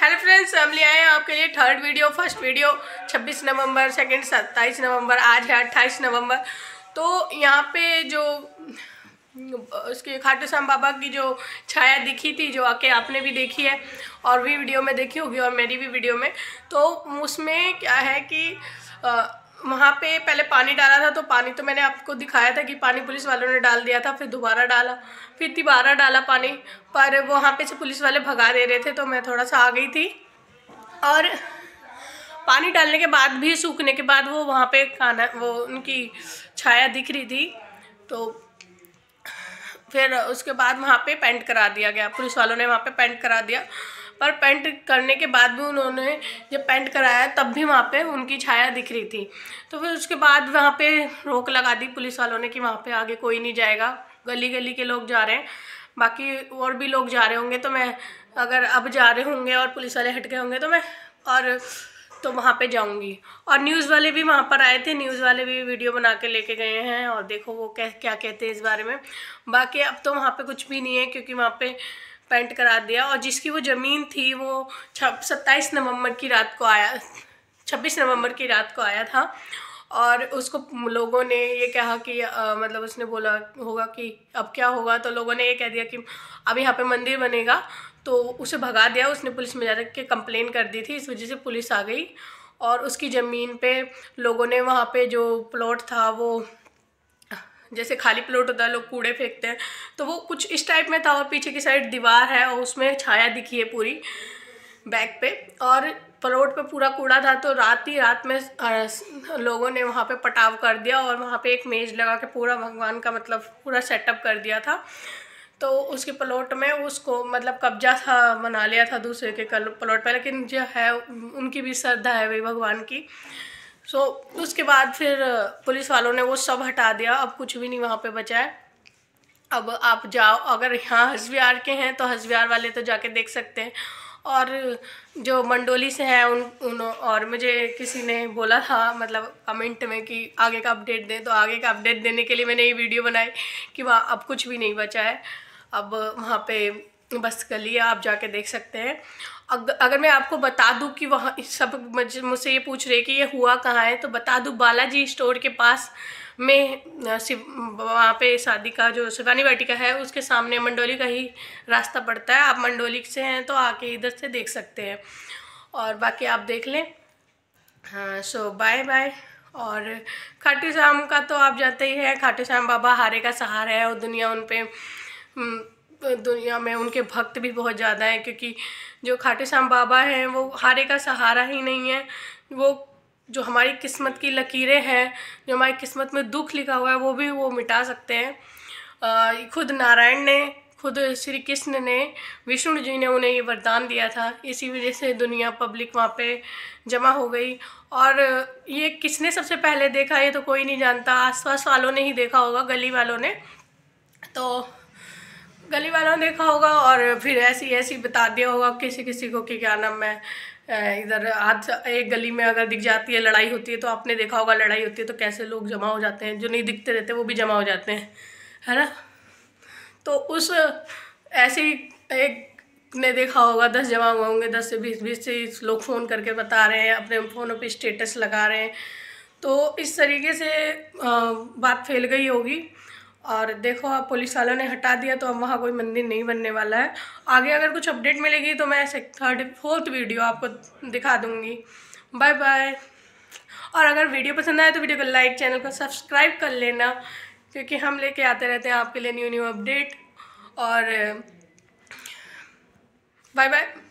hello friends हम ले आए हैं आपके लिए थर्ड वीडियो फर्स्ट वीडियो 26 नवंबर सेकंड 27 नवंबर आज है 28 नवंबर तो यहाँ पे जो उसके खाटू श्याम बाबा की जो छाया दिखी थी जो आके आपने भी देखी है और भी वीडियो में देखी होगी और मेरी भी वीडियो में तो उसमें क्या है कि आ, वहाँ पे पहले पानी डाला था तो पानी तो मैंने आपको दिखाया था कि पानी पुलिस वालों ने डाल दिया था फिर दोबारा डाला फिर तिबारा डाला पानी पर वहाँ पे से पुलिस वाले भगा दे रहे थे तो मैं थोड़ा सा आ गई थी और पानी डालने के बाद भी सूखने के बाद वो वहाँ पे खाना वो उनकी छाया दिख रही थी तो फिर उसके बाद वहाँ पे पेंट करा दिया गया पुलिस वालों ने वहाँ पे पेंट करा दिया पर पेंट करने के बाद भी उन्होंने जब पेंट कराया तब भी वहाँ पे उनकी छाया दिख रही थी तो फिर उसके बाद वहाँ पे रोक लगा दी पुलिस वालों ने कि वहाँ पे आगे कोई नहीं जाएगा गली गली के लोग जा रहे हैं बाकी और भी लोग जा रहे होंगे तो मैं अगर अब जा रहे होंगे और पुलिस वाले हट गए होंगे तो मैं और तो वहाँ पे जाऊँगी और न्यूज़ वाले भी वहाँ पर आए थे न्यूज़ वाले भी वीडियो बना के लेके गए हैं और देखो वो कह क्या कहते हैं इस बारे में बाकी अब तो वहाँ पे कुछ भी नहीं है क्योंकि वहाँ पे पेंट करा दिया और जिसकी वो ज़मीन थी वो छब सत्ताईस नवंबर की रात को आया छब्बीस नवंबर की रात को आया था और उसको लोगों ने ये कहा कि आ, मतलब उसने बोला होगा कि अब क्या होगा तो लोगों ने ये कह दिया कि अब यहाँ पे मंदिर बनेगा तो उसे भगा दिया उसने पुलिस में जा के कंप्लेन कर दी थी इस वजह से पुलिस आ गई और उसकी ज़मीन पे लोगों ने वहाँ पे जो प्लॉट था वो जैसे खाली प्लॉट होता है लोग कूड़े फेंकते हैं तो वो कुछ इस टाइप में था और पीछे की साइड दीवार है और उसमें छाया दिखी है पूरी बैक पे और प्लॉट पे पूरा कूड़ा था तो रात ही रात में लोगों ने वहाँ पे पटाव कर दिया और वहाँ पे एक मेज लगा के पूरा भगवान का मतलब पूरा सेटअप कर दिया था तो उसके प्लॉट में उसको मतलब कब्जा था बना लिया था दूसरे के प्लॉट पर लेकिन जो है उनकी भी श्रद्धा है वही भगवान की सो so, उसके बाद फिर पुलिस वालों ने वो सब हटा दिया अब कुछ भी नहीं वहाँ पे बचा है अब आप जाओ अगर यहाँ हजविहार के हैं तो हजविहार वाले तो जाके देख सकते हैं और जो मंडोली से हैं उन उन और मुझे किसी ने बोला था मतलब कमेंट में कि आगे का अपडेट दें तो आगे का अपडेट देने के लिए मैंने ये वीडियो बनाई कि वहाँ अब कुछ भी नहीं बचा है अब वहाँ पे बस गली आप जाके देख सकते हैं अगर मैं आपको बता दूं कि वहाँ सब मुझसे ये पूछ रहे कि ये हुआ कहाँ है तो बता दूं बालाजी स्टोर के पास में शिव वहाँ पे शादी का जो शिवानी वाटिका है उसके सामने मंडोली का ही रास्ता पड़ता है आप मंडोली से हैं तो आके इधर से देख सकते हैं और बाकी आप देख लें हाँ सो बाय बाय और खाटू श्याम का तो आप जाते ही हैं खाटू श्याम बाबा हारे का सहारा है और दुनिया उन पर दुनिया में उनके भक्त भी बहुत ज़्यादा हैं क्योंकि जो खाटू श्याम बाबा हैं वो हारे का सहारा ही नहीं है वो जो हमारी किस्मत की लकीरें हैं जो हमारी किस्मत में दुख लिखा हुआ है वो भी वो मिटा सकते हैं खुद नारायण ने खुद श्री कृष्ण ने विष्णु जी ने उन्हें ये वरदान दिया था इसी वजह से दुनिया पब्लिक वहाँ पे जमा हो गई और ये किसने सबसे पहले देखा ये तो कोई नहीं जानता आसपास वालों ने ही देखा होगा गली वालों ने तो गली वालों ने देखा होगा और फिर ऐसी ऐसी बता दिया होगा किसी किसी को कि क्या नाम है इधर आज एक गली में अगर दिख जाती है लड़ाई होती है तो आपने देखा होगा लड़ाई होती है तो कैसे लोग जमा हो जाते हैं जो नहीं दिखते रहते वो भी जमा हो जाते हैं है ना तो उस ऐसी एक ने देखा होगा दस जमा हुए होंगे दस से बीस बीस से लोग फ़ोन करके बता रहे हैं अपने फ़ोनों पे स्टेटस लगा रहे हैं तो इस तरीके से बात फैल गई होगी और देखो अब पुलिस वालों ने हटा दिया तो अब वहाँ कोई मंदिर नहीं बनने वाला है आगे अगर कुछ अपडेट मिलेगी तो मैं ऐसे थर्ड फोर्थ वीडियो आपको दिखा दूँगी बाय बाय और अगर वीडियो पसंद आए तो वीडियो को लाइक चैनल को सब्सक्राइब कर लेना क्योंकि हम लेके आते रहते हैं आपके लिए न्यू न्यू अपडेट और बाय बाय